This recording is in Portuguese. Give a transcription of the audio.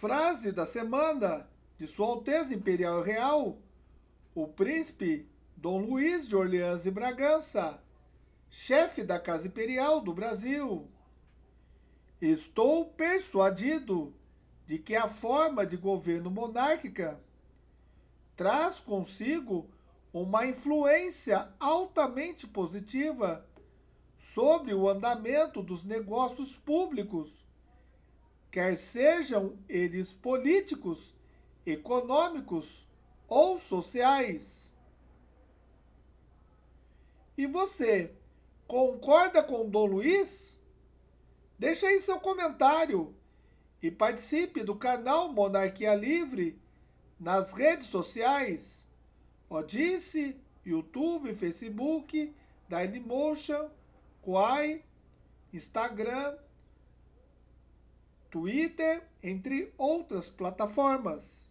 Frase da semana de Sua Alteza Imperial Real, o príncipe Dom Luís de Orleans e Bragança, chefe da Casa Imperial do Brasil. Estou persuadido de que a forma de governo monárquica traz consigo uma influência altamente positiva sobre o andamento dos negócios públicos quer sejam eles políticos, econômicos ou sociais. E você concorda com Dom Luiz? Deixe aí seu comentário e participe do canal Monarquia Livre nas redes sociais, Odisse, YouTube, Facebook, Dailymotion, Quai, Instagram, Twitter, entre outras plataformas.